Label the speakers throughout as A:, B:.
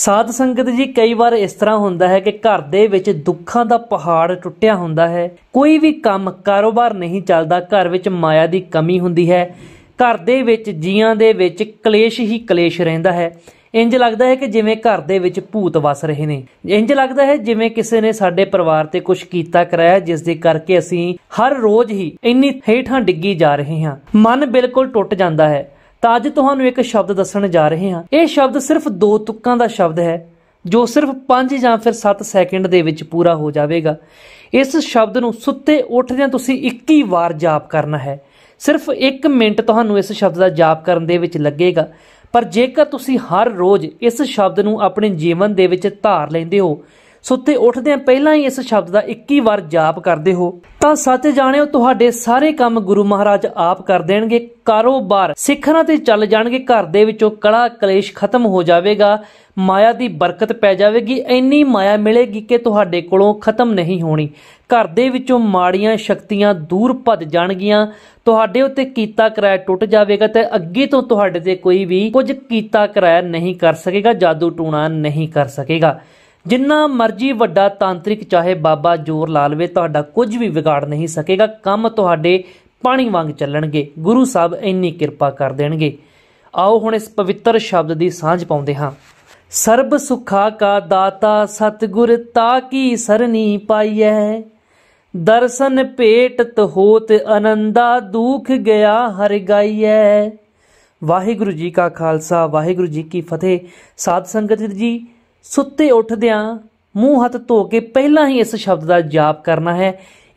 A: ਸਾਧ ਸੰਗਤ ਜੀ ਕਈ ਵਾਰ ਇਸ ਤਰ੍ਹਾਂ ਹੁੰਦਾ ਹੈ ਕਿ ਘਰ ਦੇ ਵਿੱਚ ਦੁੱਖਾਂ ਦਾ ਪਹਾੜ ਟੁੱਟਿਆ ਹੁੰਦਾ ਹੈ ਕੋਈ ਵੀ ਕੰਮ ਕਾਰੋਬਾਰ ਨਹੀਂ ਚੱਲਦਾ ਘਰ ਵਿੱਚ ਮਾਇਆ ਦੀ ਕਮੀ ਹੁੰਦੀ ਹੈ ਘਰ ਦੇ ਵਿੱਚ ਜੀਆਂ ਦੇ ਵਿੱਚ ਕਲੇਸ਼ ਹੀ ਕਲੇਸ਼ ਰਹਿੰਦਾ ਹੈ ਇੰਜ ਲੱਗਦਾ ਹੈ ਕਿ ਜਿਵੇਂ ਘਰ ਦੇ ਵਿੱਚ ਭੂਤ ਵਸ ਰਹੇ ਨੇ ਇੰਜ ਲੱਗਦਾ ਹੈ ਜਿਵੇਂ ਕਿਸੇ ਨੇ ਸਾਡੇ ਪਰਿਵਾਰ ਤੇ ਕੁਝ ਕੀਤਾ ਕਰਾਇਆ ਜਿਸ ਦੇ ਕਰਕੇ ਅਸੀਂ ਹਰ ਰੋਜ਼ ਹੀ ਇੰਨੀ ਹੇਠਾਂ ਡਿੱਗੀ ਜਾ ਰਹੇ ਹਾਂ ਮਨ ਬਿਲਕੁਲ ਟੁੱਟ ਜਾਂਦਾ ਹੈ ਤਾਂ ਅੱਜ ਤੁਹਾਨੂੰ ਇੱਕ ਸ਼ਬਦ ਦੱਸਣ ਜਾ ਰਹੇ ਹਾਂ ਇਹ ਸ਼ਬਦ ਸਿਰਫ ਦੋ ਤੁਕਾਂ ਦਾ ਸ਼ਬਦ ਹੈ ਜੋ ਸਿਰਫ 5 ਜਾਂ ਫਿਰ 7 ਸੈਕਿੰਡ ਦੇ ਵਿੱਚ ਪੂਰਾ ਹੋ ਜਾਵੇਗਾ ਇਸ ਸ਼ਬਦ ਨੂੰ ਸੁੱਤੇ ਉੱਠਦਿਆਂ ਤੁਸੀਂ 21 ਵਾਰ ਜਾਪ ਕਰਨਾ ਹੈ ਸਿਰਫ 1 ਮਿੰਟ ਤੁਹਾਨੂੰ ਇਸ ਸ਼ਬਦ ਦਾ ਜਾਪ ਕਰਨ ਦੇ ਵਿੱਚ ਲੱਗੇਗਾ ਪਰ ਜੇਕਰ ਤੁਸੀਂ ਹਰ ਰੋਜ਼ ਇਸ ਸ਼ਬਦ ਨੂੰ ਆਪਣੇ ਜੀਵਨ ਦੇ ਵਿੱਚ ਧਾਰ ਲੈਂਦੇ ਹੋ ਸੁੱਤੇ ਉੱਠਦਿਆਂ ਪਹਿਲਾਂ ਹੀ ਇਸ ਸ਼ਬਦ ਦਾ 21 ਵਾਰ ਜਾਪ ਕਰਦੇ ਹੋ ਤਾਂ ਸੱਚ ਜਾਣਿਓ ਤੁਹਾਡੇ ਸਾਰੇ ਕੰਮ ਗੁਰੂ ਮਹਾਰਾਜ ਆਪ ਕਰ ਦੇਣਗੇ ਕਾਰੋਬਾਰ ਸਿੱਖਣਾ ਤੇ ਚੱਲ ਜਾਣਗੇ ਘਰ ਦੇ ਵਿੱਚੋਂ ਕਲਾ ਕਲੇਸ਼ ਖਤਮ ਹੋ ਜਾਵੇਗਾ ਮਾਇਆ ਦੀ ਬਰਕਤ ਪੈ ਜਾਵੇਗੀ ਇੰਨੀ ਮਾਇਆ ਮਿਲੇਗੀ ਕਿ ਤੁਹਾਡੇ ਕੋਲੋਂ ਖਤਮ ਨਹੀਂ ਹੋਣੀ ਘਰ ਦੇ ਵਿੱਚੋਂ ਮਾੜੀਆਂ ਸ਼ਕਤੀਆਂ ਦੂਰ ਭੱਜ ਜਾਣਗੀਆਂ ਤੁਹਾਡੇ ਉੱਤੇ ਕੀਤਾ ਕਿਰਾਇਆ ਟੁੱਟ ਜਾਵੇਗਾ ਤੇ ਅੱਗੇ ਤੋਂ ਤੁਹਾਡੇ ਤੇ ਕੋਈ ਵੀ ਕੁਝ ਕੀਤਾ ਕਿਰਾਇਆ ਨਹੀਂ ਕਰ ਸਕੇਗਾ ਜਾਦੂ ਟੂਣਾ ਨਹੀਂ ਕਰ ਸਕੇਗਾ ਜਿੰਨਾ ਮਰਜੀ ਵੱਡਾ ਤਾਂਤਰਿਕ ਚਾਹੇ ਬਾਬਾ ਜੋਰ ਲਾ ਲਵੇ ਤੁਹਾਡਾ ਕੁਝ ਵੀ ਵਿਗਾੜ ਨਹੀਂ ਸਕੇਗਾ ਕੰਮ ਤੁਹਾਡੇ ਪਾਣੀ ਵਾਂਗ ਚੱਲਣਗੇ ਗੁਰੂ ਸਾਹਿਬ ਇੰਨੀ ਕਿਰਪਾ ਕਰ ਦੇਣਗੇ ਆਓ ਹੁਣ ਇਸ ਪਵਿੱਤਰ ਸ਼ਬਦ ਦੀ ਸਾਂਝ ਪਾਉਂਦੇ ਹਾਂ ਸਰਬ ਸੁਖਾ ਕਾ ਦਾਤਾ ਸਤਗੁਰ ਤਾ ਕੀ ਸਰਨੀ ਪਾਈਐ ਦਰਸ਼ਨ ਭੇਟ ਤਹੋਤ ਅਨੰਦਾ ਦੁਖ ਗਿਆ ਹਰ ਗਾਈਐ ਵਾਹਿਗੁਰੂ ਜੀ ਕਾ ਖਾਲਸਾ ਵਾਹਿਗੁਰੂ ਜੀ ਕੀ ਫਤਿਹ ਸਾਧ ਸੰਗਤ ਜੀ ਸੁੱਤੇ ਉੱਠਦਿਆਂ ਮੂੰਹ ਹੱਥ ਧੋ ਕੇ ਪਹਿਲਾਂ ਹੀ ਇਸ ਸ਼ਬਦ ਦਾ ਜਾਪ ਕਰਨਾ ਹੈ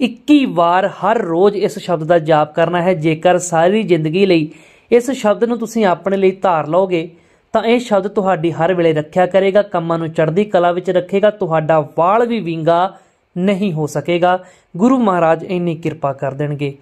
A: 21 ਵਾਰ ਹਰ ਰੋਜ਼ ਇਸ ਸ਼ਬਦ ਦਾ ਜਾਪ ਕਰਨਾ ਹੈ ਜੇਕਰ ਸਾਰੀ ਜ਼ਿੰਦਗੀ ਲਈ ਇਸ ਸ਼ਬਦ ਨੂੰ ਤੁਸੀਂ ਆਪਣੇ ਲਈ ਧਾਰ ਲਓਗੇ ਤਾਂ ਇਹ ਸ਼ਬਦ ਤੁਹਾਡੀ ਹਰ ਵੇਲੇ ਰੱਖਿਆ ਕਰੇਗਾ ਕੰਮਾਂ ਨੂੰ ਚੜ੍ਹਦੀ ਕਲਾ ਵਿੱਚ ਰੱਖੇਗਾ ਤੁਹਾਡਾ ਵਾਲ ਵੀ ਵਿੰਗਾ ਨਹੀਂ ਹੋ ਸਕੇਗਾ ਗੁਰੂ ਮਹਾਰਾਜ ਇੰਨੀ ਕਿਰਪਾ ਕਰ ਦੇਣਗੇ